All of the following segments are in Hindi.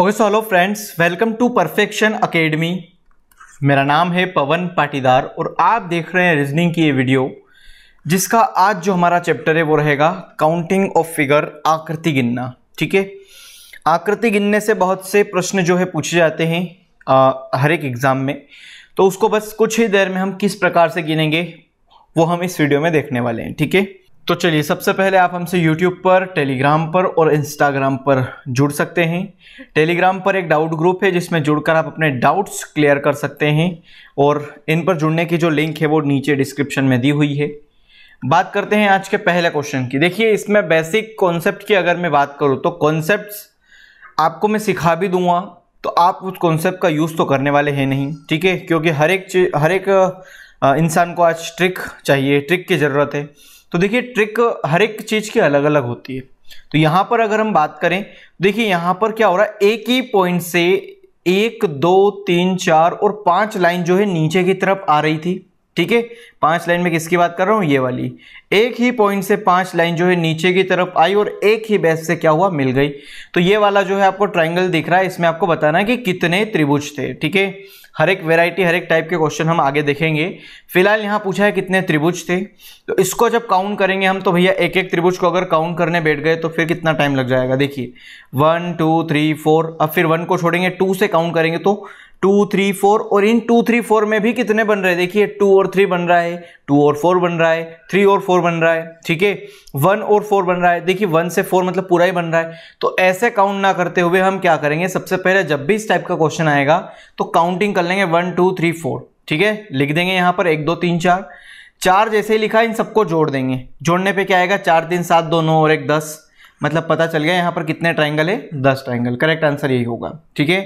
okay so hello friends welcome to Perfection Academy मेरा नाम है पवन पाटीदार और आप देख रहे हैं रीजनिंग की ये वीडियो जिसका आज जो हमारा चैप्टर है वो रहेगा काउंटिंग ऑफ फिगर आकृति गिनना ठीक है आकृति गिनने से बहुत से प्रश्न जो है पूछे जाते हैं आ, हर एक एग्ज़ाम में तो उसको बस कुछ ही देर में हम किस प्रकार से गिनेंगे वो हम इस वीडियो में देखने वाले हैं ठीक है तो चलिए सबसे पहले आप हमसे यूट्यूब पर टेलीग्राम पर और इंस्टाग्राम पर जुड़ सकते हैं टेलीग्राम पर एक डाउट ग्रुप है जिसमें जुड़कर आप अपने डाउट्स क्लियर कर सकते हैं और इन पर जुड़ने की जो लिंक है वो नीचे डिस्क्रिप्शन में दी हुई है बात करते हैं आज के पहले क्वेश्चन की देखिए इसमें बेसिक कॉन्सेप्ट की अगर मैं बात करूँ तो कॉन्सेप्ट आपको मैं सिखा भी दूंगा तो आप उस कॉन्सेप्ट का यूज़ तो करने वाले हैं नहीं ठीक है क्योंकि हर एक हर एक इंसान को आज ट्रिक चाहिए ट्रिक की ज़रूरत है तो देखिए ट्रिक हर एक चीज़ की अलग अलग होती है तो यहां पर अगर हम बात करें देखिए यहां पर क्या हो रहा है एक ही पॉइंट से एक दो तीन चार और पांच लाइन जो है नीचे की तरफ आ रही थी ठीक है पांच लाइन में किसकी बात कर रहा हूं ये वाली एक ही पॉइंट से पांच लाइन जो है नीचे की तरफ आई और एक ही बेस से क्या हुआ मिल गई तो ये वाला जो है आपको ट्राइंगल दिख रहा है इसमें आपको बताना है कि कितने त्रिभुज थे ठीक है हर एक वेराइटी हर एक टाइप के क्वेश्चन हम आगे देखेंगे फिलहाल यहाँ पूछा है कितने त्रिभुज थे तो इसको जब काउंट करेंगे हम तो भैया एक एक त्रिभुज को अगर काउंट करने बैठ गए तो फिर कितना टाइम लग जाएगा देखिए वन टू थ्री फोर अब फिर वन को छोड़ेंगे टू से काउंट करेंगे तो टू थ्री फोर और इन टू थ्री फोर में भी कितने बन रहे हैं देखिए टू और थ्री बन रहा है टू और फोर बन रहा है थ्री और फोर बन रहा है ठीक है वन और फोर बन रहा है देखिए वन से फोर मतलब पूरा ही बन रहा है तो ऐसे काउंट ना करते हुए हम क्या करेंगे सबसे पहले जब भी इस टाइप का क्वेश्चन आएगा तो काउंटिंग कर लेंगे वन टू थ्री फोर ठीक है लिख देंगे यहाँ पर एक दो तीन चार चार जैसे ही लिखा इन सबको जोड़ देंगे जोड़ने पर क्या आएगा चार तीन सात दो नौ और एक दस मतलब पता चल गया यहाँ पर कितने ट्राइंगल है दस ट्राइंगल करेक्ट आंसर यही होगा ठीक है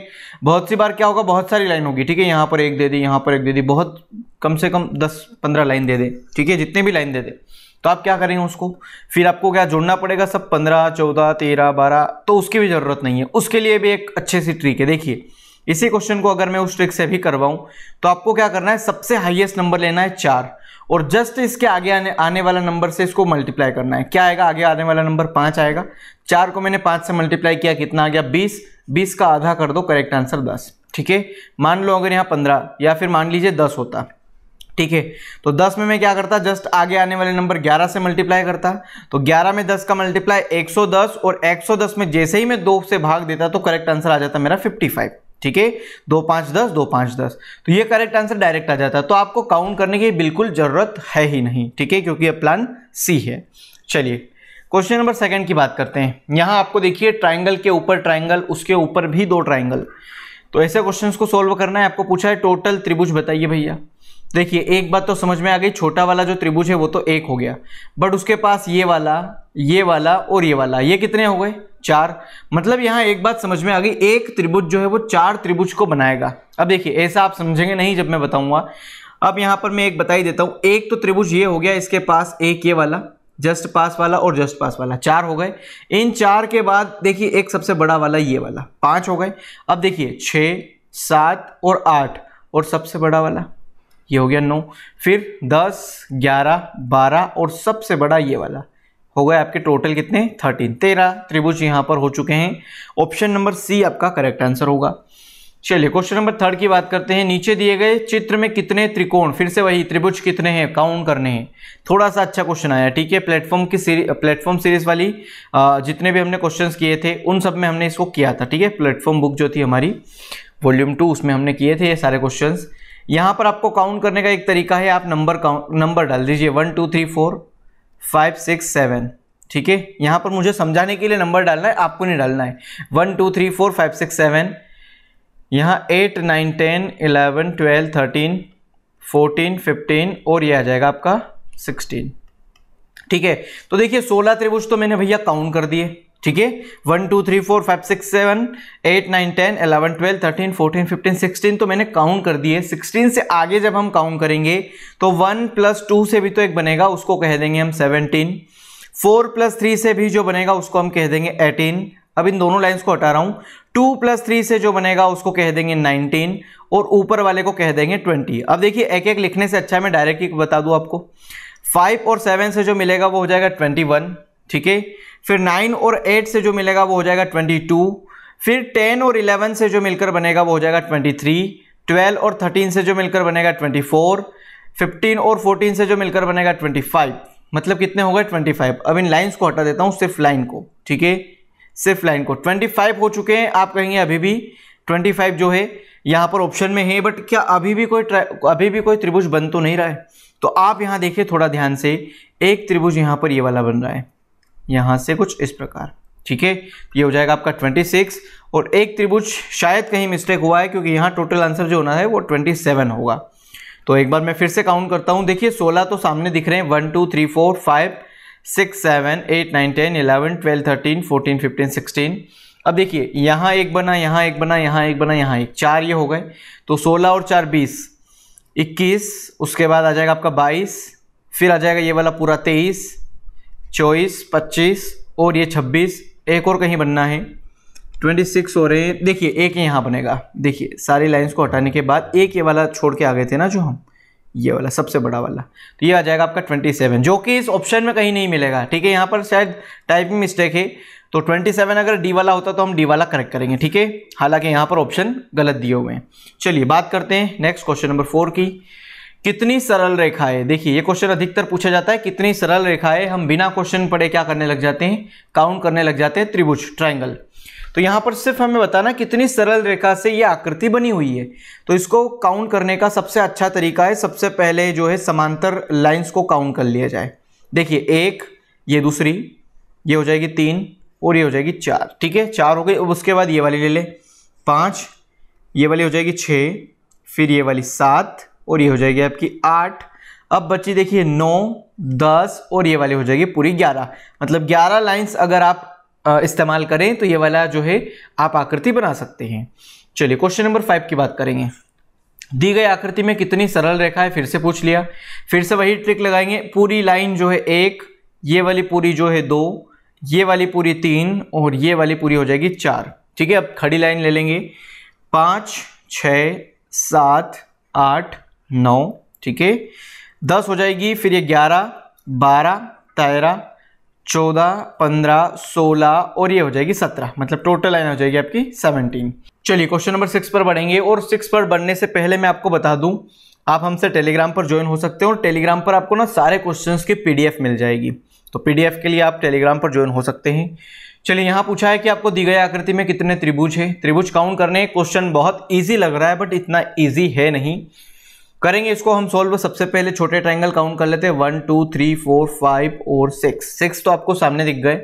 बहुत सी बार क्या होगा बहुत सारी लाइन होगी ठीक है यहाँ पर एक दे दी यहाँ पर एक दे दी बहुत कम से कम दस पंद्रह लाइन दे दे ठीक है जितने भी लाइन दे दे तो आप क्या करेंगे उसको फिर आपको क्या जोड़ना पड़ेगा सब पंद्रह चौदह तेरह बारह तो उसकी भी ज़रूरत नहीं है उसके लिए भी एक अच्छे सी ट्रिक है देखिए इसी क्वेश्चन को अगर मैं उस ट्रिक से भी करवाऊँ तो आपको क्या करना है सबसे हाइएस्ट नंबर लेना है चार और जस्ट इसके आगे आने आने वाला नंबर से इसको मल्टीप्लाई करना है क्या आएगा आगे आने वाला नंबर पाँच आएगा चार को मैंने पाँच से मल्टीप्लाई किया कितना आ गया बीस बीस का आधा कर दो करेक्ट आंसर दस ठीक है मान लो अगर यहाँ पंद्रह या फिर मान लीजिए दस होता ठीक है तो दस में मैं क्या करता जस्ट आगे आने वाले नंबर ग्यारह से मल्टीप्लाई करता तो ग्यारह में दस का मल्टीप्लाई एक और एक में जैसे ही मैं दो से भाग देता तो करेक्ट आंसर आ जाता मेरा फिफ्टी ठीक है दो पाँच दस दो पाँच दस तो ये करेक्ट आंसर डायरेक्ट आ जाता है तो आपको काउंट करने की बिल्कुल ज़रूरत है ही नहीं ठीक है क्योंकि ये प्लान सी है चलिए क्वेश्चन नंबर सेकंड की बात करते हैं यहाँ आपको देखिए ट्राइंगल के ऊपर ट्राइंगल उसके ऊपर भी दो ट्राइंगल तो ऐसे क्वेश्चन को सोल्व करना है आपको पूछा है टोटल त्रिभुज बताइए भैया देखिए एक बात तो समझ में आ गई छोटा वाला जो त्रिभुज है वो तो एक हो गया बट उसके पास ये वाला ये वाला और ये वाला ये कितने हो गए चार मतलब यहाँ एक बात समझ में आ गई एक त्रिभुज जो है वो चार त्रिभुज को बनाएगा अब देखिए ऐसा आप समझेंगे नहीं जब मैं बताऊंगा अब यहाँ पर मैं एक बताई देता हूँ एक तो त्रिभुज ये हो गया इसके पास एक ये वाला जस्ट पास वाला और जस्ट पास वाला चार हो गए इन चार के बाद देखिए एक सबसे बड़ा वाला ये वाला पाँच हो गए अब देखिए छः सात और आठ और सबसे बड़ा वाला ये हो गया नौ फिर दस ग्यारह बारह और सबसे बड़ा ये वाला हो गए आपके टोटल कितने थर्टीन तेरह त्रिभुज यहाँ पर हो चुके हैं ऑप्शन नंबर सी आपका करेक्ट आंसर होगा चलिए क्वेश्चन नंबर थर्ड की बात करते हैं नीचे दिए गए चित्र में कितने त्रिकोण फिर से वही त्रिभुज कितने हैं काउंट करने हैं थोड़ा सा अच्छा क्वेश्चन आया ठीक है प्लेटफॉर्म की सीरी प्लेटफॉर्म सीरीज वाली जितने भी हमने क्वेश्चन किए थे उन सब में हमने इसको किया था ठीक है प्लेटफॉर्म बुक जो थी हमारी वॉल्यूम टू उसमें हमने किए थे ये सारे क्वेश्चन यहाँ पर आपको काउंट करने का एक तरीका है आप नंबर काउंट नंबर डाल दीजिए one two three four five six seven ठीक है यहाँ पर मुझे समझाने के लिए नंबर डालना है आपको नहीं डालना है one two three four five six seven यहाँ eight nine ten eleven twelve thirteen fourteen fifteen और ये आ जाएगा आपका सिक्सटीन ठीक है तो देखिए सोलह त्रिभुज तो मैंने भैया काउंट कर दिए ठीक है one two three four five six seven eight nine ten eleven twelve thirteen fourteen fifteen sixteen तो मैंने काउंट कर दिए सिक्सटीन से आगे जब हम काउंट करेंगे तो वन प्लस टू से भी तो एक बनेगा उसको कह देंगे हम सेवनटीन फोर प्लस थ्री से भी जो बनेगा उसको हम कह देंगे एटीन अब इन दोनों लाइन्स को हटा रहा हूँ टू प्लस थ्री से जो बनेगा उसको कह देंगे नाइनटीन और ऊपर वाले को कह देंगे ट्वेंटी अब देखिए एक एक लिखने से अच्छा मैं डायरेक्ट बता दूँ आपको फाइव और सेवन से जो मिलेगा वो हो जाएगा ट्वेंटी वन ठीक है फिर नाइन और एट से जो मिलेगा वो हो जाएगा ट्वेंटी टू फिर टेन और इलेवन से जो मिलकर बनेगा वो हो जाएगा ट्वेंटी थ्री ट्वेल्व और थर्टीन से जो मिलकर बनेगा ट्वेंटी फोर फिफ्टीन और फोर्टीन से जो मिलकर बनेगा ट्वेंटी फाइव मतलब कितने हो गए ट्वेंटी फाइव अब इन लाइन्स को हटा देता हूँ सिर्फ लाइन को ठीक है सिर्फ लाइन को ट्वेंटी फाइव हो चुके हैं आप कहेंगे अभी भी ट्वेंटी फाइव जो है यहाँ पर ऑप्शन में है बट क्या अभी भी कोई अभी भी कोई त्रिभुज बन तो नहीं रहा है तो आप यहाँ देखिए थोड़ा ध्यान से एक त्रिभुज यहाँ पर ये वाला बन रहा है यहाँ से कुछ इस प्रकार ठीक है ये हो जाएगा आपका 26 और एक त्रिभुज शायद कहीं मिस्टेक हुआ है क्योंकि यहाँ टोटल आंसर जो होना है वो 27 होगा तो एक बार मैं फिर से काउंट करता हूँ देखिए 16 तो सामने दिख रहे हैं one two three four five six seven eight nine ten eleven twelve thirteen fourteen fifteen sixteen अब देखिए यहाँ एक बना यहाँ एक बना यहाँ एक बना यहाँ एक चार ये हो गए तो सोलह और चार बीस इक्कीस उसके बाद आ जाएगा आपका बाईस फिर आ जाएगा ये वाला पूरा तेईस चौबीस पच्चीस और ये छब्बीस एक और कहीं बनना है ट्वेंटी सिक्स हो रहे हैं देखिए एक यहाँ बनेगा देखिए सारी लाइंस को हटाने के बाद एक ये वाला छोड़ के आ गए थे ना जो हम ये वाला सबसे बड़ा वाला तो ये आ जाएगा आपका ट्वेंटी सेवन जो कि इस ऑप्शन में कहीं नहीं मिलेगा ठीक है यहाँ पर शायद टाइपिंग मिस्टेक है तो ट्वेंटी सेवन अगर डी वाला होता तो हम डी वाला करेक्ट करेंगे ठीक है हालांकि यहाँ पर ऑप्शन गलत दिए हुए हैं चलिए बात करते हैं नेक्स्ट क्वेश्चन नंबर फोर की कितनी सरल रेखाएं देखिए ये क्वेश्चन अधिकतर पूछा जाता है कितनी सरल रेखाएं हम बिना क्वेश्चन पढ़े क्या करने लग जाते हैं काउंट करने लग जाते हैं त्रिभुज ट्राइंगल तो यहाँ पर सिर्फ हमें बताना कितनी सरल रेखा से ये आकृति बनी हुई है तो इसको काउंट करने का सबसे अच्छा तरीका है सबसे पहले जो है समांतर लाइन्स को काउंट कर लिया जाए देखिए एक ये दूसरी ये हो जाएगी तीन और ये हो जाएगी चार ठीक है चार हो गई अब उसके बाद ये वाली ले ले पाँच ये वाली हो जाएगी छः फिर ये वाली सात और ये हो जाएगी आपकी आठ अब बच्ची देखिए नौ दस और ये वाली हो जाएगी पूरी ग्यारह मतलब ग्यारह लाइन्स अगर आप इस्तेमाल करें तो ये वाला जो है आप आकृति बना सकते हैं चलिए क्वेश्चन नंबर फाइव की बात करेंगे दी गई आकृति में कितनी सरल रेखा है फिर से पूछ लिया फिर से वही ट्रिक लगाएंगे पूरी लाइन जो है एक ये वाली पूरी जो है दो ये वाली पूरी तीन और ये वाली पूरी हो जाएगी चार ठीक है अब खड़ी लाइन ले लेंगे पाँच छ सात आठ नौ ठीक है दस हो जाएगी फिर ये ग्यारह बारह तेरह चौदह पंद्रह सोलह और ये हो जाएगी सत्रह मतलब टोटल लाइन हो जाएगी आपकी सेवनटीन चलिए क्वेश्चन नंबर सिक्स पर बढ़ेंगे और सिक्स पर बढ़ने से पहले मैं आपको बता दूं आप हमसे टेलीग्राम पर ज्वाइन हो सकते हो और टेलीग्राम पर आपको ना सारे क्वेश्चंस की पीडीएफ मिल जाएगी तो पीडीएफ के लिए आप टेलीग्राम पर ज्वाइन हो सकते हैं चलिए यहाँ पूछा है कि आपको दी गई आकृति में कितने त्रिभुज है त्रिभुज काउंट करने क्वेश्चन बहुत ईजी लग रहा है बट इतना ईजी है नहीं करेंगे इसको हम सोल्व सबसे पहले छोटे ट्राइंगल काउंट कर लेते हैं one two three four five और सिक्स सिक्स तो आपको सामने दिख गए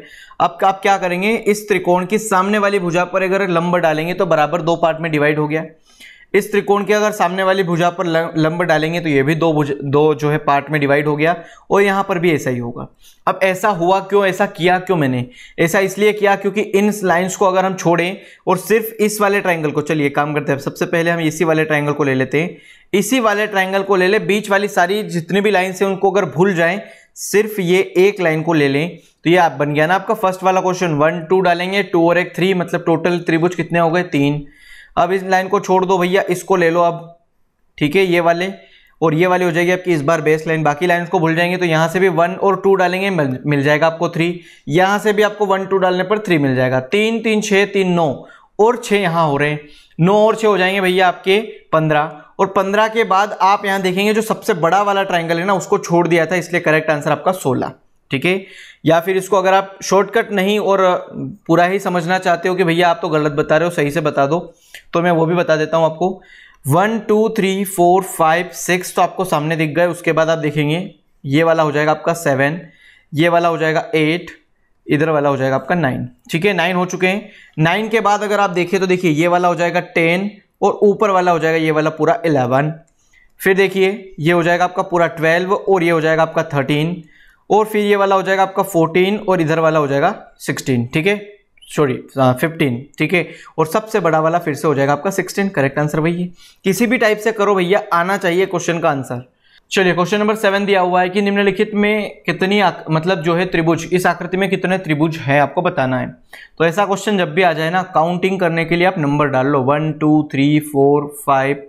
अब आप क्या करेंगे इस त्रिकोण की सामने वाली भुजा पर अगर लंबर डालेंगे तो बराबर दो पार्ट में डिवाइड हो गया इस त्रिकोण के अगर सामने वाली भुजा पर लंब डालेंगे तो ये भी दो दो जो है पार्ट में डिवाइड हो गया और यहाँ पर भी ऐसा ही होगा अब ऐसा हुआ क्यों ऐसा किया क्यों मैंने ऐसा इसलिए किया क्योंकि इन लाइंस को अगर हम छोड़ें और सिर्फ इस वाले ट्राइंगल को चलिए काम करते हैं सबसे पहले हम इसी वाले ट्राइंगल को ले लेते हैं इसी वाले ट्राइंगल को ले लें बीच वाली सारी जितनी भी लाइन है उनको अगर भूल जाएं सिर्फ ये एक लाइन को ले लें तो ये आप बन गया ना आपका फर्स्ट वाला क्वेश्चन वन टू डालेंगे टू और एक थ्री मतलब टोटल त्रिभुज कितने हो गए तीन अब इस लाइन को छोड़ दो भैया इसको ले लो अब ठीक है ये वाले और ये वाली हो जाएगी आपकी इस बार बेस लाइन बाकी लाइन को भूल जाएंगे तो यहाँ से भी वन और टू डालेंगे मिल जाएगा आपको थ्री यहाँ से भी आपको वन टू डालने पर थ्री मिल जाएगा तीन तीन छः तीन नौ और छः यहाँ हो रहे हैं नौ और छः हो जाएंगे भैया आपके पंद्रह और 15 के बाद आप यहां देखेंगे जो सबसे बड़ा वाला ट्राइंगल है ना उसको छोड़ दिया था इसलिए करेक्ट आंसर आपका सोलह ठीक है या फिर इसको अगर आप शॉर्टकट नहीं और पूरा ही समझना चाहते हो कि भैया आप तो गलत बता रहे हो सही से बता दो तो मैं वो भी बता देता हूं आपको one two three four five six तो आपको सामने दिख गए उसके बाद आप देखेंगे ये वाला हो जाएगा आपका सेवन ये वाला हो जाएगा एट इधर वाला हो जाएगा आपका नाइन ठीक है नाइन हो चुके हैं नाइन के बाद अगर आप देखिए तो देखिए ये वाला हो जाएगा टेन और ऊपर वाला हो जाएगा ये वाला पूरा इलेवन फिर देखिए ये हो जाएगा आपका पूरा ट्वेल्व और ये हो जाएगा आपका थर्टीन और फिर ये वाला हो जाएगा आपका फोर्टीन और इधर वाला हो जाएगा सिक्सटीन ठीक है सॉरी फिफ्टीन हाँ, ठीक है और सबसे बड़ा वाला फिर से हो जाएगा आपका सिक्सटीन करेक्ट आंसर भैया किसी भी टाइप से करो भैया आना चाहिए क्वेश्चन का आंसर चलिए क्वेश्चन नंबर सेवन दिया हुआ है कि निम्नलिखित में कितनी मतलब जो है त्रिभुज इस आकृति में कितने त्रिभुज है आपको बताना है तो ऐसा क्वेश्चन जब भी आ जाए ना काउंटिंग करने के लिए आप नंबर डाल लो one two three four five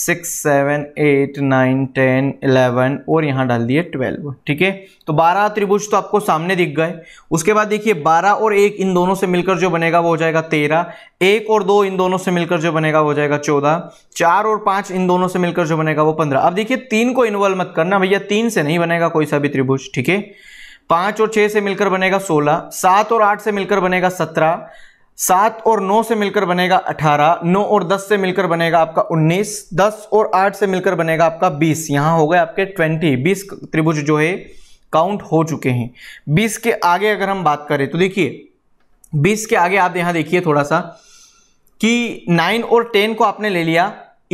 six seven eight nine ten eleven और यहाँ डाल दिए ट्वेल्व ठीक है तो बारह त्रिभुज तो आपको सामने दिख गए उसके बाद देखिए बारह और एक इन दोनों से मिलकर जो बनेगा वो हो जाएगा तेरह एक और दो इन दोनों से मिलकर जो बनेगा वो हो जाएगा चौदह चार और पाँच इन दोनों से मिलकर जो बनेगा वो पंद्रह अब देखिए तीन को इन्वॉल्व मत करना भैया तीन से नहीं बनेगा कोई सा भी त्रिभुज ठीक है पाँच और छः से मिलकर बनेगा सोलह सात और आठ से मिलकर बनेगा सत्रह सात और नौ से मिलकर बनेगा अठारह नौ और दस से मिलकर बनेगा आपका उन्नीस दस और आठ से मिलकर बनेगा आपका बीस यहाँ हो गए आपके ट्वेंटी बीस त्रिभुज जो है काउंट हो चुके हैं बीस के आगे अगर हम बात करें तो देखिए बीस के आगे आप यहाँ देखिए थोड़ा सा कि नाइन और टेन को आपने ले लिया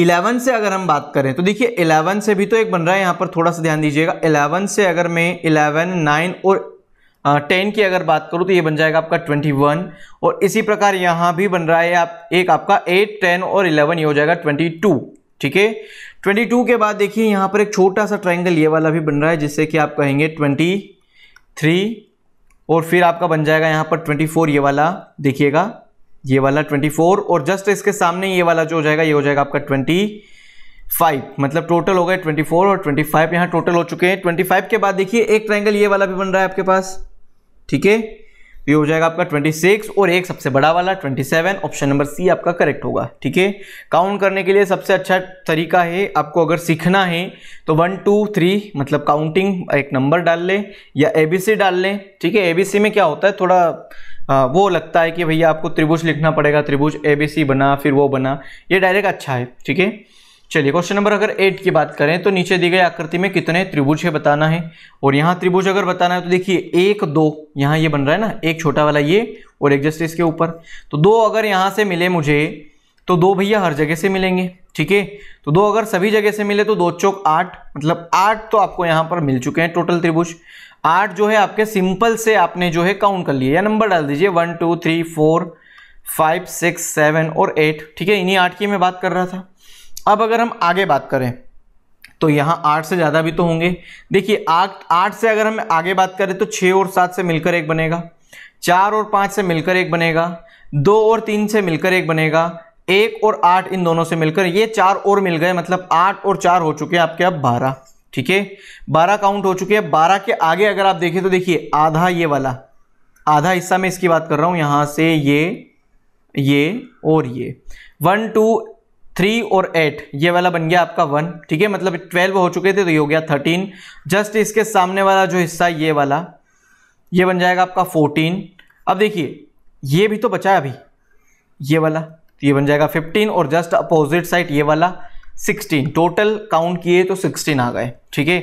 इलेवन से अगर हम बात करें तो देखिए इलेवन से भी तो एक बन रहा है यहाँ पर थोड़ा सा ध्यान दीजिएगा इलेवन से अगर मैं इलेवन नाइन और टेन की अगर बात करूँ तो ये बन जाएगा आपका ट्वेंटी वन और इसी प्रकार यहाँ भी बन रहा है आप एक आपका एट टेन और इलेवन ये हो जाएगा ट्वेंटी टू ठीक है ट्वेंटी टू के बाद देखिए यहाँ पर एक छोटा सा ट्राइंगल ये वाला भी बन रहा है जिससे कि आप कहेंगे ट्वेंटी थ्री और फिर आपका बन जाएगा यहाँ पर ट्वेंटी फोर ये वाला देखिएगा ये वाला ट्वेंटी फोर और जस्ट इसके सामने ये वाला जो हो जाएगा ये हो जाएगा आपका ट्वेंटी फाइव मतलब टोटल हो गए ट्वेंटी फोर और ट्वेंटी फाइव यहाँ टोटल हो चुके हैं ट्वेंटी फाइव के बाद देखिए एक ट्राइंगल ये वाला भी बन रहा है आपके पास ठीक है ये हो जाएगा आपका 26 और एक सबसे बड़ा वाला 27 ऑप्शन नंबर सी आपका करेक्ट होगा ठीक है काउंट करने के लिए सबसे अच्छा तरीका है आपको अगर सीखना है तो वन टू थ्री मतलब काउंटिंग एक नंबर डाल लें या एबीसी डाल लें ठीक है एबीसी में क्या होता है थोड़ा आ, वो लगता है कि भैया आपको त्रिभुज लिखना पड़ेगा त्रिभुज सी बना फिर वो बना ये डायरेक्ट अच्छा है ठीक है चलिए क्वेश्चन नंबर अगर एट की बात करें तो नीचे दी गई आकृति में कितने त्रिभुज है बताना है और यहाँ त्रिभुज अगर बताना है तो देखिए एक दो यहाँ ये बन रहा है ना एक छोटा वाला ये और एक जस्ट इसके ऊपर तो दो अगर यहाँ से मिले मुझे तो दो भैया हर जगह से मिलेंगे ठीक है तो दो अगर सभी जगह से मिले तो दो चौक आठ मतलब आठ तो आपको यहाँ पर मिल चुके हैं टोटल त्रिभुज आठ जो है आपके सिंपल से आपने जो है काउंट कर लिए या नंबर डाल दीजिए one two three four five six seven और एट ठीक है इन्हीं आठ की मैं बात कर रहा था अब अगर हम आगे बात करें तो यहाँ आठ से ज़्यादा भी तो होंगे देखिए आठ आठ से अगर हम आगे बात करें तो छः और सात से मिलकर एक बनेगा चार और पाँच से मिलकर एक बनेगा दो और तीन से मिलकर एक बनेगा एक और आठ इन दोनों से मिलकर ये चार और मिल गए मतलब आठ और चार हो चुके हैं आपके अब बारह ठीक है बारह काउंट हो चुके हैं बारह के आगे अगर आप देखें तो देखिए आधा ये वाला आधा हिस्सा में इसकी बात कर रहा हूँ यहाँ से ये ये और ये वन टू थ्री और एट ये वाला बन गया आपका वन ठीक है मतलब ट्वेल्व हो चुके थे तो ये हो गया थर्टीन जस्ट इसके सामने वाला जो हिस्सा ये वाला ये बन जाएगा आपका फोर्टीन अब देखिए ये भी तो बचा है अभी ये वाला तो ये बन जाएगा फिफ्टीन और जस्ट अपोजिट साइड ये वाला सिक्सटीन टोटल काउंट किए तो सिक्सटीन आ गए ठीक है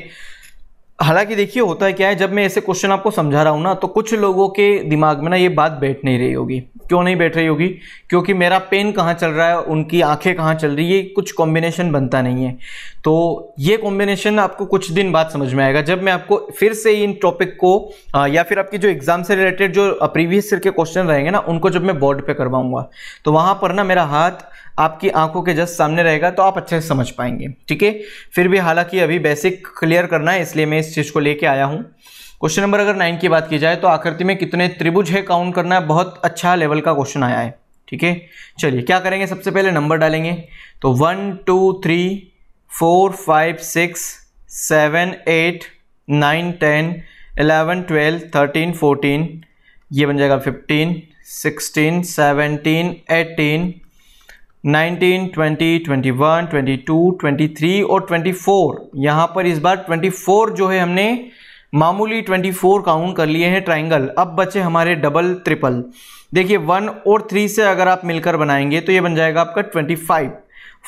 हालांकि देखिए होता है क्या है जब मैं ऐसे क्वेश्चन आपको समझा रहा हूँ ना तो कुछ लोगों के दिमाग में ना ये बात बैठ नहीं रही होगी क्यों नहीं बैठ रही होगी क्योंकि मेरा पेन कहाँ चल रहा है उनकी आंखें कहाँ चल रही है कुछ कॉम्बिनेशन बनता नहीं है तो ये कॉम्बिनेशन आपको कुछ दिन बाद समझ में आएगा जब मैं आपको फिर से इन टॉपिक को या फिर आपकी जो एग्ज़ाम से रिलेटेड जो प्रीवियस ईयर के क्वेश्चन रहेंगे ना उनको जब मैं बोर्ड पर करवाऊँगा तो वहाँ पर ना मेरा हाथ आपकी आंखों के जस्ट सामने रहेगा तो आप अच्छे से समझ पाएंगे ठीक है फिर भी हालांकि अभी बेसिक क्लियर करना है इसलिए मैं इस चीज़ को लेके आया हूँ क्वेश्चन नंबर अगर नाइन की बात की जाए तो आकृति में कितने त्रिभुज है काउंट करना है बहुत अच्छा लेवल का क्वेश्चन आया है ठीक है चलिए क्या करेंगे सबसे पहले नंबर डालेंगे तो one two three four five six seven eight nine ten eleven twelve thirteen fourteen ये बन जाएगा fifteen sixteen seventeen eighteen one twenty two twenty three और फोर यहाँ पर इस बार ट्वेंटी फोर जो है हमने मामूली ट्वेंटी फोर काउंट कर लिए हैं ट्राइंगल अब बचे हमारे डबल ट्रिपल देखिए वन और थ्री से अगर आप मिलकर बनाएंगे तो ये बन जाएगा आपका ट्वेंटी फाइव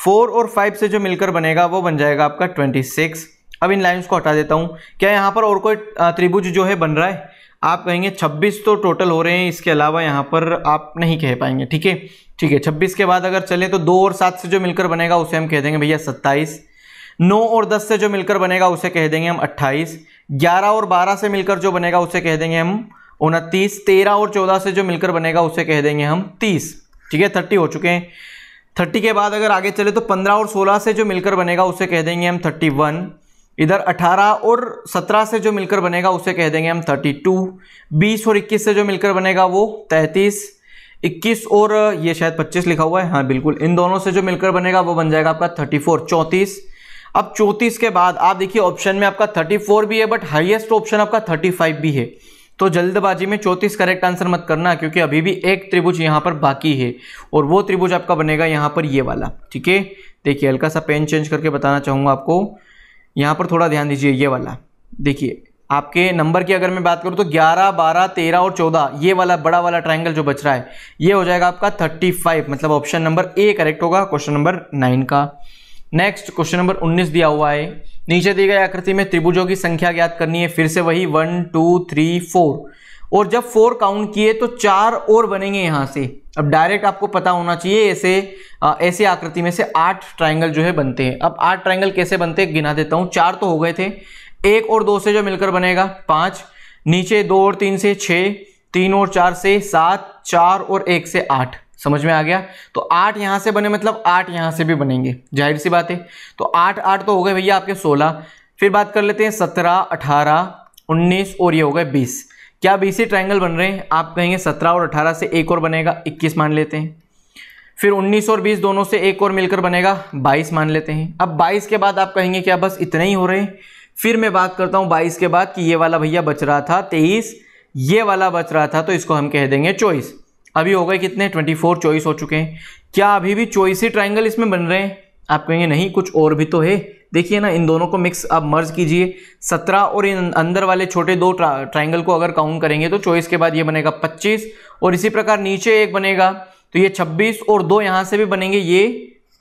फोर और फाइव से जो मिलकर बनेगा वो बन जाएगा आपका ट्वेंटी सिक्स अब इन लाइंस को हटा देता हूँ क्या यहाँ पर और कोई त्रिभुज जो है बन रहा है आप कहेंगे 26 तो टोटल हो रहे हैं इसके अलावा यहाँ पर आप नहीं कह पाएंगे ठीक है ठीक है 26 के बाद अगर चले तो दो और सात से जो मिलकर बनेगा उसे हम कह देंगे भैया सत्ताईस नौ और दस से जो मिलकर बनेगा उसे कह देंगे हम अट्ठाईस ग्यारह और बारह से मिलकर जो बनेगा उसे कह देंगे हम उनतीस तेरह और चौदह से जो मिलकर बनेगा उसे कह देंगे हम तीस ठीक है थर्टी हो चुके हैं थर्टी के बाद अगर आगे चले तो पंद्रह और सोलह से जो मिलकर बनेगा उसे कह देंगे हम थर्टी वन इधर 18 और 17 से जो मिलकर बनेगा उसे कह देंगे हम 32 20 और 21 से जो मिलकर बनेगा वो 33 21 और ये शायद 25 लिखा हुआ है हाँ बिल्कुल इन दोनों से जो मिलकर बनेगा वो बन जाएगा आपका 34 34 अब 34 के बाद आप देखिए ऑप्शन में आपका 34 भी है बट हाईएस्ट ऑप्शन आपका 35 भी है तो जल्दबाजी में चौंतीस करेक्ट आंसर मत करना क्योंकि अभी भी एक त्रिभुज यहाँ पर बाकी है और वो त्रिभुज आपका बनेगा यहाँ पर ये वाला ठीक है देखिए हल्का सा पेन चेंज करके बताना चाहूँगा आपको यहाँ पर थोड़ा ध्यान दीजिए ये वाला देखिए आपके नंबर की अगर मैं बात करूँ तो 11, 12, 13 और 14 ये वाला बड़ा वाला ट्रायंगल जो बच रहा है ये हो जाएगा आपका 35 मतलब ऑप्शन नंबर ए करेक्ट होगा क्वेश्चन नंबर नाइन का नेक्स्ट क्वेश्चन नंबर 19 दिया हुआ है नीचे दी गई आकृति में त्रिभुजों की संख्या ज्ञात करनी है फिर से वही वन टू थ्री फोर और जब फोर काउंट किए तो चार और बनेंगे यहाँ से अब डायरेक्ट आपको पता होना चाहिए ऐसे ऐसे आकृति में से आठ ट्राइंगल जो है बनते हैं अब आठ ट्राइंगल कैसे बनते हैं गिना देता हूँ चार तो हो गए थे एक और दो से जो मिलकर बनेगा पाँच नीचे दो और तीन से छः तीन और चार से सात चार और एक से आठ समझ में आ गया तो आठ यहाँ से बने मतलब आठ यहाँ से भी बनेंगे जाहिर सी बात है तो आठ आठ तो हो गए भैया आपके सोलह फिर बात कर लेते हैं सत्रह अठारह उन्नीस और ये हो गए बीस क्या सी ट्राइंगल बन रहे हैं आप कहेंगे सत्रह और अठारह से एक और बनेगा इक्कीस मान लेते हैं फिर उन्नीस और बीस दोनों से एक और मिलकर बनेगा बाईस मान लेते हैं अब बाईस के बाद आप कहेंगे क्या बस इतने ही हो रहे हैं फिर मैं बात करता हूँ बाईस के बाद कि ये वाला भैया बच रहा था तेईस ये वाला बच रहा था तो इसको हम कह देंगे चॉइस अभी हो गए कितने ट्वेंटी फोर चॉइस हो चुके हैं क्या अभी भी चॉइस ही ट्राइंगल इसमें बन रहे हैं आप कहेंगे नहीं कुछ और भी तो है देखिए ना इन दोनों को मिक्स आप मर्ज कीजिए सत्रह और इन अंदर वाले छोटे दो ट्राइंगल को अगर काउंट करेंगे तो चौबीस के बाद ये बनेगा पच्चीस और इसी प्रकार नीचे एक बनेगा तो ये छब्बीस और दो यहाँ से भी बनेंगे ये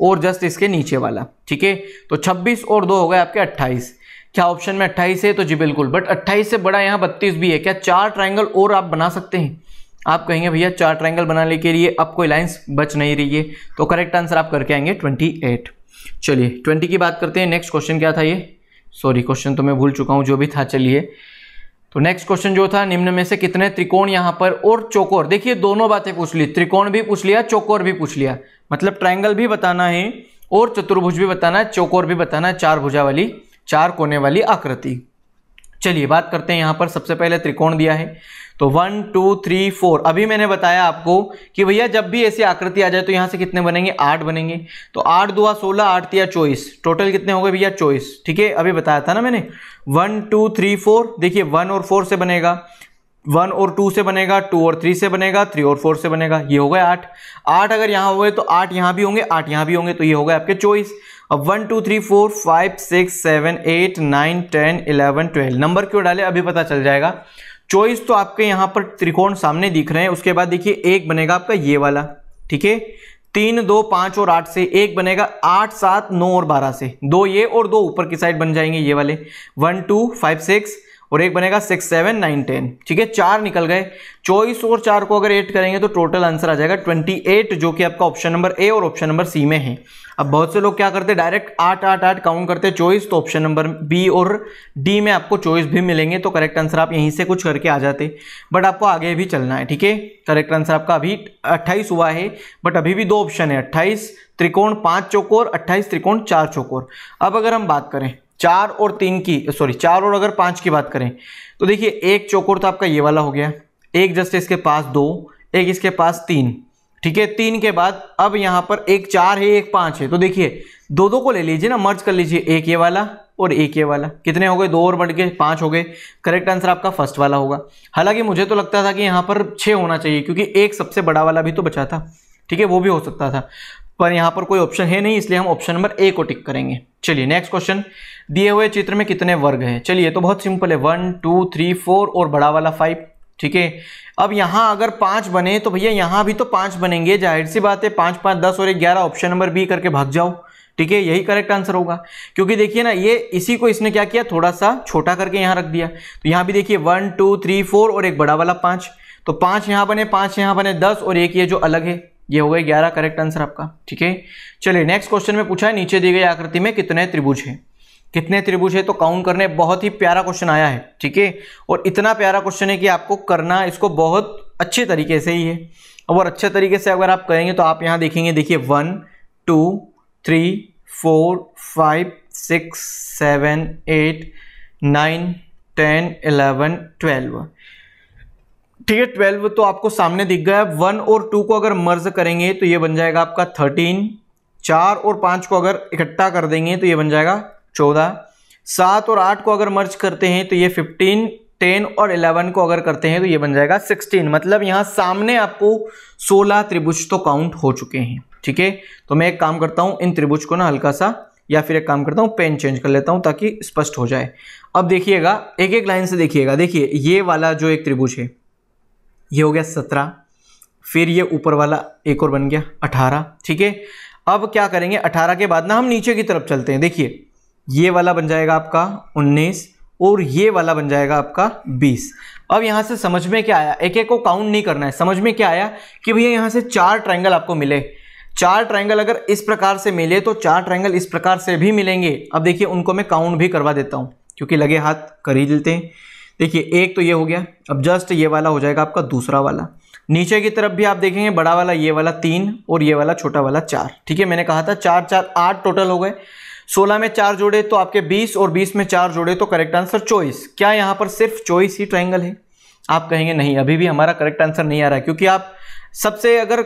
और जस्ट इसके नीचे वाला ठीक है तो छब्बीस और दो हो गए आपके अट्ठाईस क्या ऑप्शन में 28 है तो जी बिल्कुल बट अट्ठाईस से बड़ा यहाँ बत्तीस भी है क्या चार ट्राइंगल और आप बना सकते हैं आप कहेंगे भैया चार ट्राइंगल बनाने के लिए आपको लाइन्स बच नहीं रही है तो करेक्ट आंसर आप करके आएंगे ट्वेंटी एट चलिए ट्वेंटी की बात करते हैं नेक्स्ट क्वेश्चन क्या था ये सॉरी क्वेश्चन तो मैं भूल चुका हूँ जो भी था चलिए तो नेक्स्ट क्वेश्चन जो था निम्न में से कितने त्रिकोण यहाँ पर और चौकोर देखिए दोनों बातें पूछ ली त्रिकोण भी पूछ लिया चौकोर भी पूछ लिया मतलब ट्राइंगल भी बताना है और चतुर्भुज भी बताना है चौकोर भी बताना है चार भुजा वाली चार कोने वाली आकृति चलिए बात करते हैं यहाँ पर सबसे पहले त्रिकोण दिया है तो वन टू थ्री फोर अभी मैंने बताया आपको कि भैया जब भी ऐसी आकृति आ जाए तो यहाँ से कितने बनेंगे आठ बनेंगे तो आठ दुआ सोलह आठ या चौबीस टोटल कितने हो गए भैया चौबीस ठीक है अभी बताया था ना मैंने वन टू थ्री फोर देखिए वन और फोर से बनेगा वन और टू से बनेगा टू और थ्री से बनेगा थ्री और फोर से बनेगा ये हो गए आठ आठ अगर यहाँ हो गए तो आठ यहाँ भी होंगे आठ यहाँ भी होंगे तो ये हो गए आपके चॉइस अब one two three four five six seven eight nine ten eleven twelve number क्यों डाले अभी पता चल जाएगा चॉइस तो आपके यहाँ पर त्रिकोण सामने दिख रहे हैं उसके बाद देखिए एक बनेगा आपका ये वाला ठीक है तीन दो पाँच और आठ से एक बनेगा आठ सात नौ और बारह से दो ये और दो ऊपर की साइड बन जाएंगे ये वाले वन टू फाइव सिक्स और एक बनेगा सिक्स सेवन नाइन टेन ठीक है चार निकल गए चौबीस और चार को अगर एट करेंगे तो टोटल आंसर आ जाएगा ट्वेंटी एट जो कि आपका ऑप्शन नंबर ए और ऑप्शन नंबर सी में है अब बहुत से लोग क्या करते हैं डायरेक्ट आठ आठ आठ काउंट करते हैं चॉइस तो ऑप्शन नंबर बी और डी में आपको चॉइस भी मिलेंगे तो करेक्ट आंसर आप यहीं से कुछ करके आ जाते बट आपको आगे भी चलना है ठीक है करेक्ट आंसर आपका अभी अट्ठाईस हुआ है बट अभी भी दो ऑप्शन है अट्ठाईस त्रिकोण पाँच चौकोर अट्ठाईस त्रिकोण चार चौकोर अब अगर हम बात करें चार और तीन की सॉरी चार और अगर पांच की बात करें तो देखिए एक चौकोर तो आपका ये वाला हो गया एक जस्ट इसके पास दो एक इसके पास तीन ठीक है तीन के बाद अब यहाँ पर एक चार है एक पांच है तो देखिए दो दो को ले लीजिए ना मर्ज कर लीजिए एक ये वाला और एक ये वाला कितने हो गए दो और बढ़ गए पांच हो गए करेक्ट आंसर आपका फर्स्ट वाला होगा हालांकि मुझे तो लगता था कि यहाँ पर छह होना चाहिए क्योंकि एक सबसे बड़ा वाला भी तो बचा था ठीक है वो भी हो सकता था पर यहां पर कोई ऑप्शन है नहीं इसलिए हम ऑप्शन नंबर ए को टिक करेंगे चलिए नेक्स्ट क्वेश्चन दिए हुए चित्र में कितने वर्ग हैं चलिए तो बहुत सिंपल है वन टू थ्री फोर और बड़ा वाला फाइव ठीक है अब यहां अगर पांच बने तो भैया यहां भी तो पांच बनेंगे जाहिर सी बात है पांच पांच दस और ग्यारह ऑप्शन नंबर बी करके भाग जाओ ठीक है यही करेक्ट आंसर होगा क्योंकि देखिए ना ये इसी को इसने क्या किया थोड़ा सा छोटा करके यहाँ रख दिया तो यहां भी देखिए वन टू थ्री फोर और एक बड़ा वाला पांच तो पांच यहां बने पांच यहां बने दस और एक ये जो अलग है ये हो गए ग्यारह करेक्ट आंसर आपका ठीक है चलिए नेक्स्ट क्वेश्चन में पूछा है नीचे दी गई आकृति में कितने त्रिभुज है कितने त्रिभुज है तो काउंट करने बहुत ही प्यारा क्वेश्चन आया है ठीक है और इतना प्यारा क्वेश्चन है कि आपको करना इसको बहुत अच्छे तरीके से ही है और अच्छे तरीके से अगर आप करेंगे तो आप यहाँ देखेंगे देखिए one two three four five six seven eight nine ten eleven twelve ठीक है ट्वेल्व तो आपको सामने दिख गया है वन और टू को अगर मर्ज करेंगे तो ये बन जाएगा आपका थर्टीन चार और पाँच को अगर इकट्ठा कर देंगे तो ये बन जाएगा चौदह सात और आठ को अगर मर्ज करते हैं तो ये फिफ्टीन टेन और इलेवन को अगर करते हैं तो ये बन जाएगा सिक्सटीन मतलब यहाँ सामने आपको सोलह त्रिभुज तो काउंट हो चुके हैं ठीक है तो मैं एक काम करता हूँ इन त्रिभुज को ना हल्का सा या फिर एक काम करता हूँ पेन चेंज कर लेता हूँ ताकि स्पष्ट हो जाए अब देखिएगा एक एक लाइन से देखिएगा देखिए ये वाला जो एक त्रिभुज है ये हो गया सत्रह फिर ये ऊपर वाला एक और बन गया अठारह ठीक है अब क्या करेंगे अठारह के बाद ना हम नीचे की तरफ चलते हैं देखिए ये वाला बन जाएगा आपका उन्नीस और ये वाला बन जाएगा आपका बीस अब यहाँ से समझ में क्या आया एक एक को काउंट नहीं करना है समझ में क्या आया कि भैया यहाँ से चार ट्रायंगल आपको मिले चार ट्रायंगल अगर इस प्रकार से मिले तो चार ट्रायंगल इस प्रकार से भी मिलेंगे अब देखिए उनको मैं काउंट भी करवा देता हूँ क्योंकि लगे हाथ कर ही देते हैं देखिए एक तो ये हो गया अब जस्ट ये वाला हो जाएगा आपका दूसरा वाला नीचे की तरफ भी आप देखेंगे बड़ा वाला ये वाला तीन और ये वाला छोटा वाला चार ठीक है मैंने कहा था चार चार आठ टोटल हो गए सोलह में चार जोड़े तो आपके बीस और बीस में चार जोड़े तो करेक्ट आंसर चोइस क्या यहाँ पर सिर्फ चोइस ही ट्राइंगल है आप कहेंगे नहीं अभी भी हमारा करेक्ट आंसर नहीं आ रहा है क्योंकि आप सबसे अगर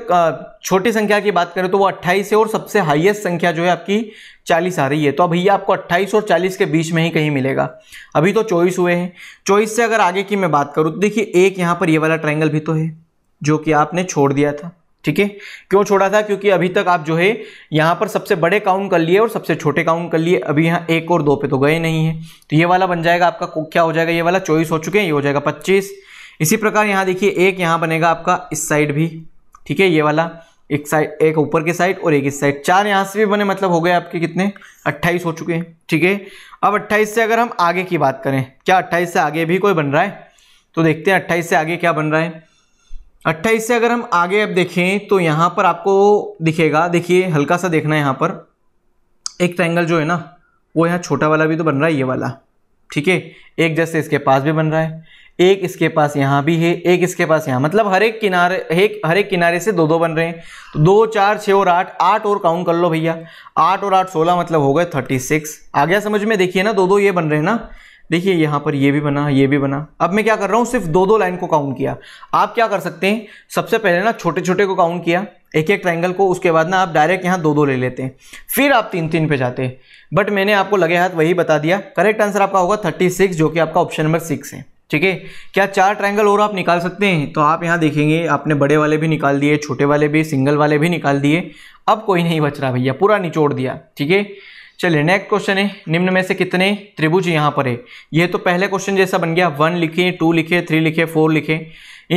छोटी संख्या की बात करें तो वो अट्ठाईस है और सबसे हाईएस्ट संख्या जो है आपकी चालीस आ रही है तो भैया आपको अट्ठाईस और चालीस के बीच में ही कहीं मिलेगा अभी तो चौबीस हुए हैं चौबीस से अगर आगे की मैं बात करूँ तो देखिए एक यहाँ पर ये वाला ट्राइंगल भी तो है जो कि आपने छोड़ दिया था ठीक है क्यों छोड़ा था क्योंकि अभी तक आप जो है यहाँ पर सबसे बड़े काउंट कर लिए और सबसे छोटे काउंट कर लिए अभी यहाँ एक और दो पे तो गए नहीं है तो ये वाला बन जाएगा आपका क्या हो जाएगा ये वाला चौबीस हो चुके हैं ये हो जाएगा पच्चीस इसी प्रकार यहाँ देखिए एक यहाँ बनेगा आपका इस साइड भी ठीक है ये वाला एक साइड एक ऊपर की साइड और एक इस साइड चार यहाँ से भी बने मतलब हो गए आपके कितने अट्ठाईस हो चुके हैं ठीक है अब अट्ठाईस से अगर हम आगे की बात करें क्या अट्ठाईस से आगे भी कोई बन रहा है तो देखते हैं अट्ठाईस से आगे क्या बन रहा है अट्ठाईस से अगर हम आगे अब देखें तो यहाँ पर आपको दिखेगा देखिए हल्का सा देखना है यहाँ पर एक ट्रैंगल जो है ना वो यहाँ छोटा वाला भी तो बन रहा है ये वाला ठीक है एक जैसे इसके पास भी बन रहा है एक इसके पास यहाँ भी है एक इसके पास यहाँ मतलब हर एक किनारे एक हर एक किनारे से दो दो बन रहे हैं तो दो चार छः और आठ आठ और काउंट कर लो भैया आठ और आठ सोलह मतलब हो गए थर्टी सिक्स आ गया समझ में देखिए ना दो दो ये बन रहे हैं ना देखिए यहाँ पर ये भी बना ये भी बना अब मैं क्या कर रहा हूँ सिर्फ दो दो लाइन को काउंट किया आप क्या कर सकते हैं सबसे पहले ना छोटे छोटे को काउंट किया एक एक ट्राइंगल को उसके बाद ना आप डायरेक्ट यहाँ दो दो ले लेते हैं फिर आप तीन तीन पे जाते हैं बट मैंने आपको लगे हाथ वही बता दिया करेक्ट आंसर आपका होगा थर्टी सिक्स जो कि आपका ऑप्शन नंबर सिक्स है ठीक है क्या चार ट्रायंगल और आप निकाल सकते हैं तो आप यहाँ देखेंगे आपने बड़े वाले भी निकाल दिए छोटे वाले भी सिंगल वाले भी निकाल दिए अब कोई नहीं बच रहा भैया पूरा निचोड़ दिया ठीक है चलिए नेक्स्ट क्वेश्चन है निम्न में से कितने त्रिभुज यहाँ पर है ये तो पहले क्वेश्चन जैसा बन गया वन लिखे टू लिखे थ्री लिखे फोर लिखे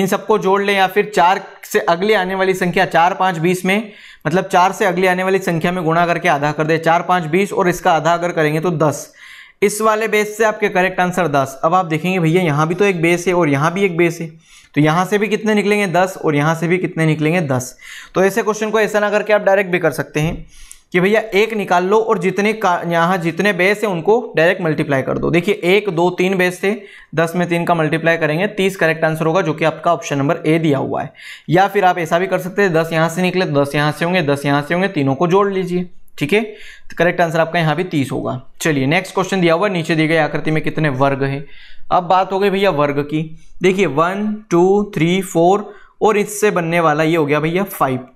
इन सबको जोड़ लें या फिर चार से अगली आने वाली संख्या चार पाँच बीस में मतलब चार से अगली आने वाली संख्या में गुणा करके आधा कर दे चार पाँच बीस और इसका आधा अगर करेंगे तो दस इस वाले बेस से आपके करेक्ट आंसर दस अब आप देखेंगे भैया यहाँ भी तो एक बेस है और यहाँ भी एक बेस है तो यहाँ से भी कितने निकलेंगे दस और यहाँ से भी कितने निकलेंगे दस तो ऐसे क्वेश्चन को ऐसा ना करके आप डायरेक्ट भी कर सकते हैं कि भैया एक निकाल लो और जितने का यहाँ जितने बेस हैं उनको डायरेक्ट मल्टीप्लाई कर दो देखिए एक दो तीन बेस थे दस में तीन का मल्टीप्लाई करेंगे तीस करेक्ट आंसर होगा जो कि आपका ऑप्शन नंबर ए दिया हुआ है या फिर आप ऐसा भी कर सकते हैं दस यहाँ से निकले दस यहाँ से होंगे दस यहाँ से होंगे तीनों को जोड़ लीजिए ठीक है तो करेक्ट आंसर आपका यहाँ पे तीस होगा चलिए नेक्स्ट क्वेश्चन दिया हुआ नीचे दी गई आकृति में कितने वर्ग है अब बात हो गई भैया वर्ग की देखिए वन टू थ्री फोर और इससे बनने वाला ये हो गया भैया फाइव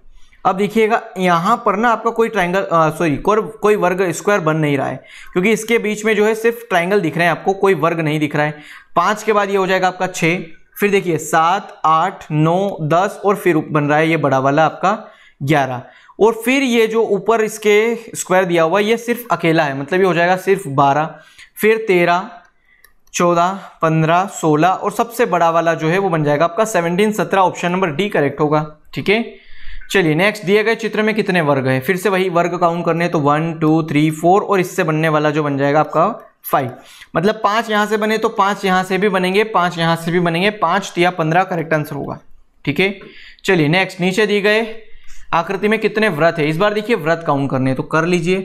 अब देखिएगा यहाँ पर ना आपका कोई ट्राइंगल सॉरी कोई कोई वर्ग स्क्वायर बन नहीं रहा है क्योंकि इसके बीच में जो है सिर्फ ट्राइंगल दिख रहे हैं आपको कोई वर्ग नहीं दिख रहा है पाँच के बाद ये हो जाएगा आपका छः फिर देखिए सात आठ नौ दस और फिर बन रहा है ये बड़ा वाला आपका ग्यारह और फिर ये जो ऊपर इसके स्क्वायर दिया हुआ ये सिर्फ अकेला है मतलब ये हो जाएगा सिर्फ बारह फिर तेरह चौदह पंद्रह सोलह और सबसे बड़ा वाला जो है वो बन जाएगा आपका सेवनटीन सत्रह ऑप्शन नंबर डी करेक्ट होगा ठीक है चलिए नेक्स्ट दिए गए चित्र में कितने वर्ग है फिर से वही वर्ग काउंट करने तो वन टू थ्री फोर और इससे बनने वाला जो बन जाएगा आपका फाइव मतलब पांच यहां से बने तो पांच यहां से भी बनेंगे पांच यहां से भी बनेंगे पांच या पंद्रह करेक्ट आंसर होगा ठीक है चलिए नेक्स्ट नीचे दिए गए आकृति में कितने व्रत है इस बार देखिए व्रत काउंट करने तो कर लीजिए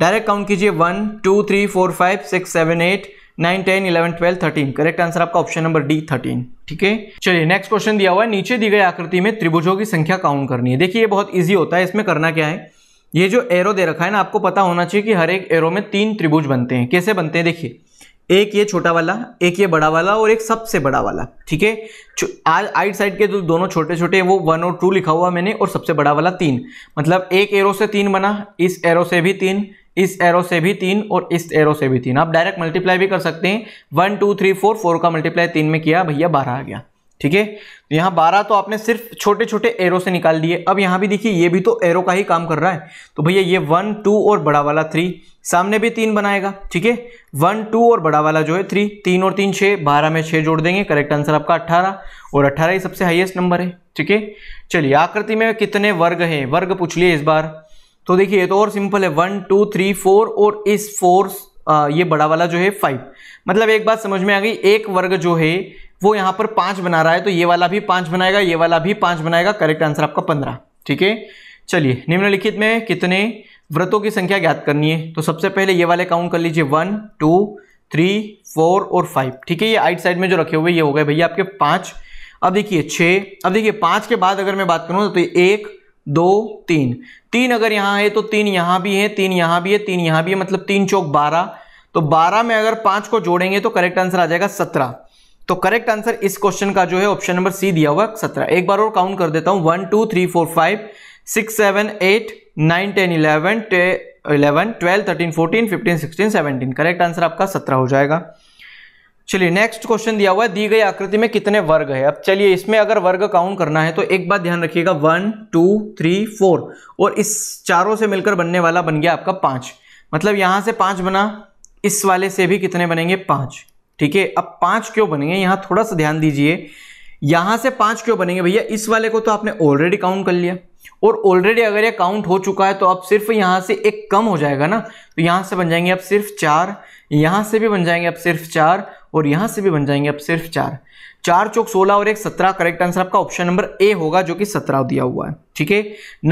डायरेक्ट काउंट कीजिए one two three four five six seven eight nine ten eleven twelve thirteen correct answer आपका ऑप्शन नंबर डी थर्टीन ठीक है चलिए नेक्स्ट क्वेश्चन दिया हुआ है नीचे दी गई आकृति में त्रिभुजों की संख्या काउंट करनी है देखिए ये बहुत ईजी होता है इसमें करना क्या है ये जो एरो दे रखा है ना आपको पता होना चाहिए कि हर एक एरो में तीन त्रिभुज बनते हैं कैसे बनते हैं देखिए एक ये छोटा वाला एक ये बड़ा वाला और एक सबसे बड़ा वाला ठीक है आइट साइड के जो दोनों छोटे छोटे हैं वो वन और टू लिखा हुआ मैंने और सबसे बड़ा वाला तीन मतलब एक एरो से तीन बना इस एरो से भी तीन इस एरो से भी तीन और इस एरो से भी तीन आप डायरेक्ट मल्टीप्लाई भी कर सकते हैं one two three four four का मल्टीप्लाई तीन में किया भैया बारह आ गया ठीक है तो यहाँ बारह तो आपने सिर्फ छोटे छोटे एरो से निकाल दिए अब यहाँ भी देखिए ये भी तो एरो का ही काम कर रहा है तो भैया ये वन टू और बड़ा वाला थ्री सामने भी तीन बनाएगा ठीक है वन टू और बड़ा वाला जो है थ्री तीन और तीन छः बारह में छः जोड़ देंगे करेक्ट आंसर आपका अट्ठारह और अट्ठारह ही सबसे हाइएस्ट नंबर है ठीक है चलिए आकृति में कितने वर्ग हैं वर्ग पूछ लिए इस बार तो देखिए ये तो और सिंपल है वन टू थ्री फोर और इस फोर ये बड़ा वाला जो है फाइव मतलब एक बात समझ में आ गई एक वर्ग जो है वो यहां पर पांच बना रहा है तो ये वाला भी पांच बनाएगा ये वाला भी पांच बनाएगा करेक्ट आंसर आपका पंद्रह ठीक है चलिए निम्नलिखित में कितने व्रतों की संख्या ज्ञात करनी है तो सबसे पहले ये वाले काउंट कर लीजिए वन टू थ्री फोर और फाइव ठीक है ये आइट साइड में जो रखे हुए ये हो गए भैया आपके पांच अब देखिए छः अब देखिए पांच के बाद अगर मैं बात करूँ तो एक दो तीन तीन अगर यहाँ है तो तीन यहाँ भी है तीन यहाँ भी है तीन यहाँ भी है मतलब तीन चौक बारह तो बारह में अगर पांच को जोड़ेंगे तो करेक्ट आंसर आ जाएगा सत्रह तो करेक्ट आंसर इस क्वेश्चन का जो है ऑप्शन नंबर सी दिया हुआ सत्रह एक बार और काउंट कर देता हूं one two three four five six seven eight nine ten eleven eleven twelve thirteen fourteen fifteen sixteen seventeen correct answer आपका सत्रह हो जाएगा चलिए नेक्स्ट क्वेश्चन दिया हुआ है दी गई आकृति में कितने वर्ग है अब चलिए इसमें अगर वर्ग काउंट करना है तो एक बात ध्यान रखिएगा वन टू थ्री फोर और इस चारों से मिलकर बनने वाला बन गया आपका पांच मतलब यहां से पांच बना इस वाले से भी कितने बनेंगे पांच ठीक है अब पांच क्यों बनेंगे यहां थोड़ा सा ध्यान दीजिए यहां से पांच क्यों बनेंगे भैया इस वाले को तो आपने ऑलरेडी काउंट कर लिया और ऑलरेडी अगर ये काउंट हो चुका है तो अब सिर्फ यहां से एक कम हो जाएगा ना तो यहां से बन जाएंगे अब सिर्फ चार यहां से भी बन जाएंगे अब सिर्फ चार और यहां से भी बन जाएंगे अब सिर्फ चार चार चौक सोलह और एक सत्रह करेक्ट आंसर आपका ऑप्शन नंबर ए होगा जो कि सत्रह दिया हुआ है ठीक है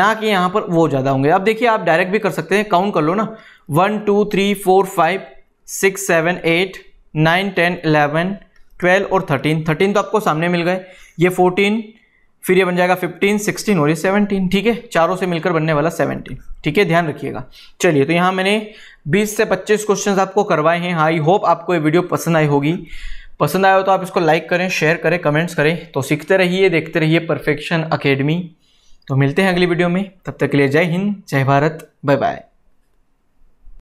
ना कि यहां पर वो ज़्यादा होंगे अब देखिए आप डायरेक्ट भी कर सकते हैं काउंट कर लो ना one two three four five six seven eight nine ten eleven twelve और थर्टीन थर्टीन तो आपको सामने मिल गए ये फोर्टीन फिर ये बन जाएगा फिफ्टीन सिक्सटीन और ये सेवनटीन ठीक है चारों से मिलकर बनने वाला सेवनटीन ठीक है ध्यान रखिएगा चलिए तो यहाँ मैंने बीस से पच्चीस क्वेश्चन आपको करवाए हैं आई होप आपको ये वीडियो पसंद आई होगी पसंद आया हो तो आप इसको लाइक करें शेयर करें कमेंट्स करें तो सीखते रहिए देखते रहिए परफेक्शन अकेडमी तो मिलते हैं अगली वीडियो में तब तक के लिए जय हिंद जय भारत बाय बाय